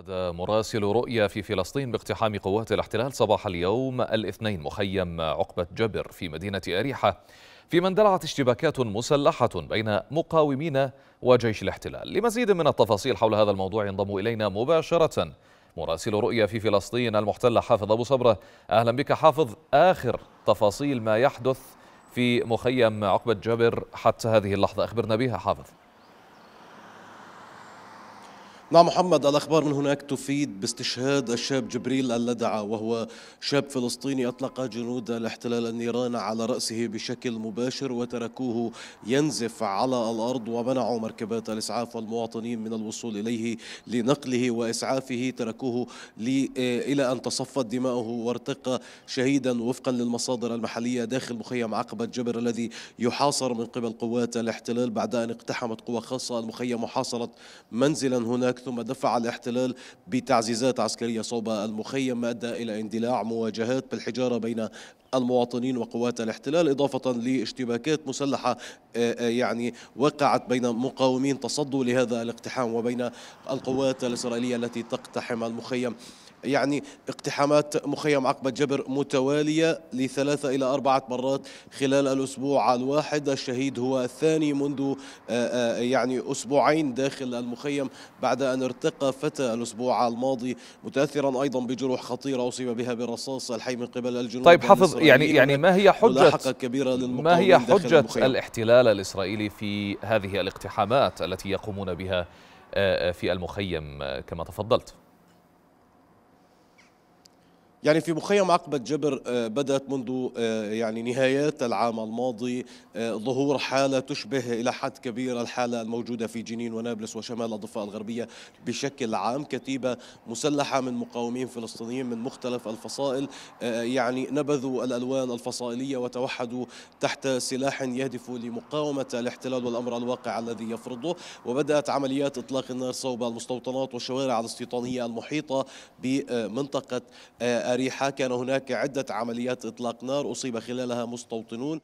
أفاد مراسل رؤيا في فلسطين باقتحام قوات الاحتلال صباح اليوم الاثنين مخيم عقبة جبر في مدينة أريحة فيما اندلعت اشتباكات مسلحة بين مقاومين وجيش الاحتلال لمزيد من التفاصيل حول هذا الموضوع ينضم إلينا مباشرة مراسل رؤيا في فلسطين المحتلة حافظ أبو صبرة أهلا بك حافظ آخر تفاصيل ما يحدث في مخيم عقبة جبر حتى هذه اللحظة أخبرنا بها حافظ نعم. نعم محمد الأخبار من هناك تفيد باستشهاد الشاب جبريل اللدعة وهو شاب فلسطيني أطلق جنود الاحتلال النيران على رأسه بشكل مباشر وتركوه ينزف على الأرض ومنعوا مركبات الإسعاف والمواطنين من الوصول إليه لنقله وإسعافه تركوه إلى أن تصفت دماؤه وارتقى شهيدا وفقا للمصادر المحلية داخل مخيم عقبة جبر الذي يحاصر من قبل قوات الاحتلال بعد أن اقتحمت قوى خاصة المخيم وحاصرت منزلا هناك ثم دفع الاحتلال بتعزيزات عسكرية صوب المخيم ما أدى إلى اندلاع مواجهات بالحجارة بين المواطنين وقوات الاحتلال إضافة لاشتباكات مسلحة آه، آه، يعني وقعت بين مقاومين تصدوا لهذا الاقتحام وبين القوات الإسرائيلية التي تقتحم المخيم يعني اقتحامات مخيم عقبة جبر متوالية لثلاثة إلى أربعة مرات خلال الأسبوع الواحد الشهيد هو الثاني منذ آه، يعني أسبوعين داخل المخيم بعد أن ارتقى فتى الأسبوع الماضي متأثرا أيضا بجروح خطيرة أصيب بها بالرصاص الحي من قبل الجنود طيب حافظ يعني يعني, يعني ما هي حجة كبيرة ما هي حجة الاحتلال الإسرائيلي في هذه الاقتحامات التي يقومون بها آه، آه، في المخيم آه، كما تفضلت يعني في مخيم عقبة جبر آه، بدأت منذ آه، يعني نهايات العام الماضي آه، ظهور حالة تشبه إلى حد كبير الحالة الموجودة في جنين ونابلس وشمال الضفة الغربية بشكل عام كتيبة مسلحة من مقاومين فلسطينيين من مختلف الفصائل يعني نبذوا الألوان الفصائلية وتوحدوا تحت سلاح يهدف لمقاومة الاحتلال والأمر الواقع الذي يفرضه وبدأت عمليات إطلاق النار صوب المستوطنات والشوارع الاستيطانية المحيطة بمنطقة أريحة كان هناك عدة عمليات إطلاق نار أصيب خلالها مستوطنون